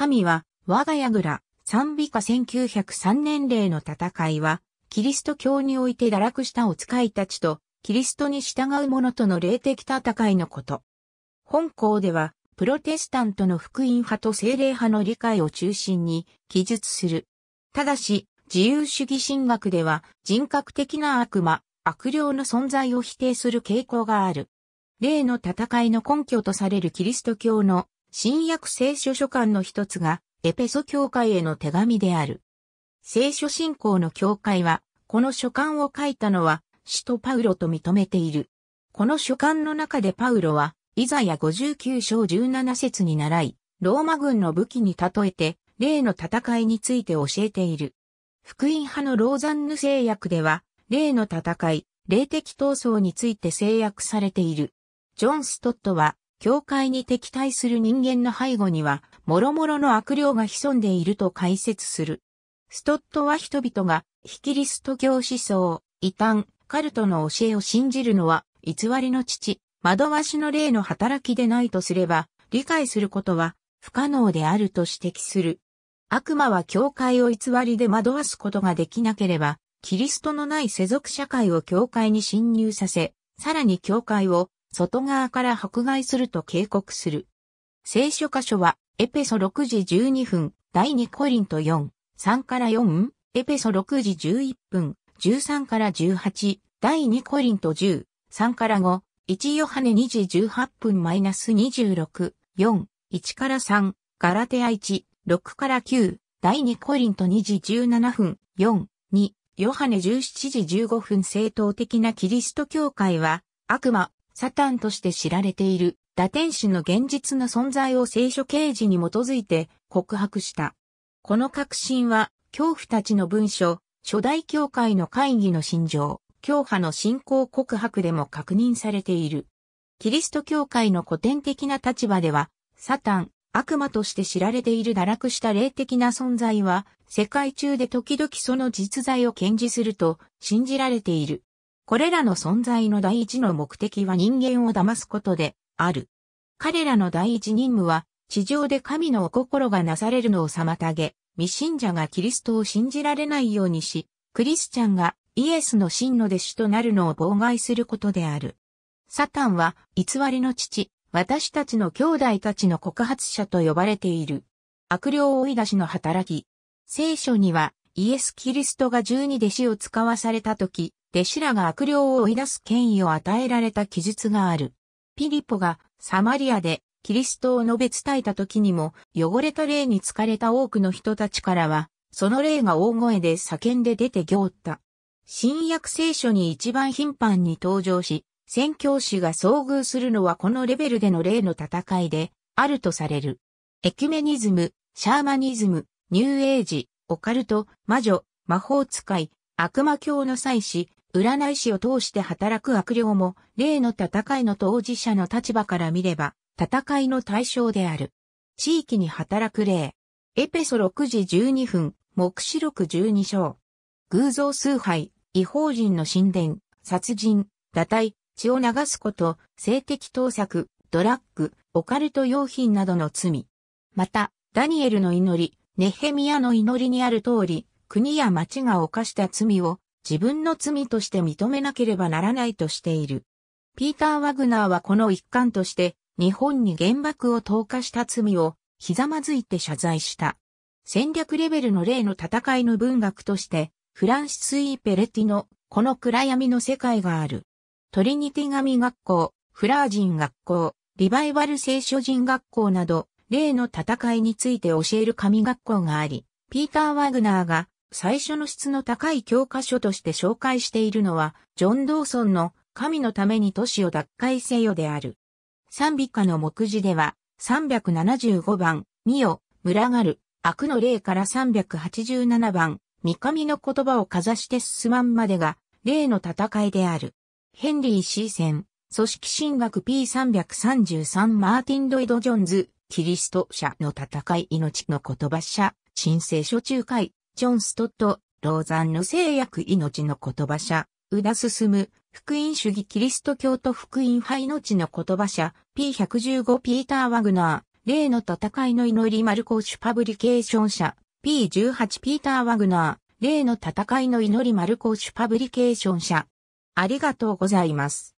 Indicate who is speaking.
Speaker 1: 神は、我が家蔵、賛美歌1903年齢の戦いは、キリスト教において堕落したお使いたちと、キリストに従う者との霊的戦いのこと。本校では、プロテスタントの福音派と精霊派の理解を中心に記述する。ただし、自由主義神学では人格的な悪魔、悪霊の存在を否定する傾向がある。例の戦いの根拠とされるキリスト教の新約聖書書簡の一つが、エペソ教会への手紙である。聖書信仰の教会は、この書簡を書いたのは、使徒パウロと認めている。この書簡の中でパウロは、イザヤ59章17節に習い、ローマ軍の武器に例えて、例の戦いについて教えている。福音派のローザンヌ制約では、例の戦い、霊的闘争について制約されている。ジョン・ストットは、教会に敵対する人間の背後には、諸々の悪霊が潜んでいると解説する。ストットは人々が、非キリスト教思想、異端、カルトの教えを信じるのは、偽りの父、惑わしの霊の働きでないとすれば、理解することは不可能であると指摘する。悪魔は教会を偽りで惑わすことができなければ、キリストのない世俗社会を教会に侵入させ、さらに教会を外側から迫害すると警告する。聖書箇所は、エペソ6時12分、第2コリント4、3から4、エペソ6時11分、13から18、第2コリント10、3から5、1ヨハネ2時18分マイナス26、4、1から3、ガラテア1、6から9、第2コリント2時17分、4、2、ヨハネ17時15分正当的なキリスト教会は、悪魔、サタンとして知られている、打天使の現実の存在を聖書刑事に基づいて告白した。この確信は、恐怖たちの文書、初代教会の会議の心情、教派の信仰告白でも確認されている。キリスト教会の古典的な立場では、サタン、悪魔として知られている堕落した霊的な存在は、世界中で時々その実在を顕示すると信じられている。これらの存在の第一の目的は人間を騙すことである。彼らの第一任務は、地上で神のお心がなされるのを妨げ、未信者がキリストを信じられないようにし、クリスチャンがイエスの真の弟子となるのを妨害することである。サタンは、偽りの父、私たちの兄弟たちの告発者と呼ばれている。悪霊追い出しの働き。聖書には、イエス・キリストが十二弟子を使わされた時、弟子らが悪霊を追い出す権威を与えられた記述がある。ピリポがサマリアでキリストを述べ伝えた時にも汚れた霊に疲れた多くの人たちからはその霊が大声で叫んで出て行った。新約聖書に一番頻繁に登場し、宣教師が遭遇するのはこのレベルでの霊の戦いであるとされる。エキュメニズム、シャーマニズム、ニューエイジ、オカルト、魔女、魔法使い、悪魔教の祭司、占い師を通して働く悪霊も、例の戦いの当事者の立場から見れば、戦いの対象である。地域に働く例。エペソ6時12分、目視録12章。偶像崇拝、違法人の神殿、殺人、堕胎、血を流すこと、性的盗作、ドラッグ、オカルト用品などの罪。また、ダニエルの祈り、ネヘミヤの祈りにある通り、国や町が犯した罪を自分の罪として認めなければならないとしている。ピーター・ワグナーはこの一環として日本に原爆を投下した罪をひざまずいて謝罪した。戦略レベルの例の戦いの文学としてフランシス・イー・ペレティのこの暗闇の世界がある。トリニティ神学校、フラージン学校、リバイバル聖書人学校など、例の戦いについて教える神学校があり、ピーター・ワグナーが最初の質の高い教科書として紹介しているのは、ジョン・ドーソンの神のために都市を奪回せよである。賛美歌の目次では、375番、見よ、群がる、悪の霊から387番、三上の言葉をかざして進まんまでが、霊の戦いである。ヘンリー・シーセン、組織神学 P333 マーティン・ロイド・ジョンズ、キリスト社の戦い命の言葉社、申請書仲回。ジョン・ストット、ローザンヌ制約命の言葉者、宇田進、福音主義キリスト教徒福音派命の言葉者、P115 ピーター・ワグナー、例の戦いの祈りマルコーシュパブリケーション社、P18 ピーター・ワグナー、例の戦いの祈りマルコーシュパブリケーション社。ありがとうございます。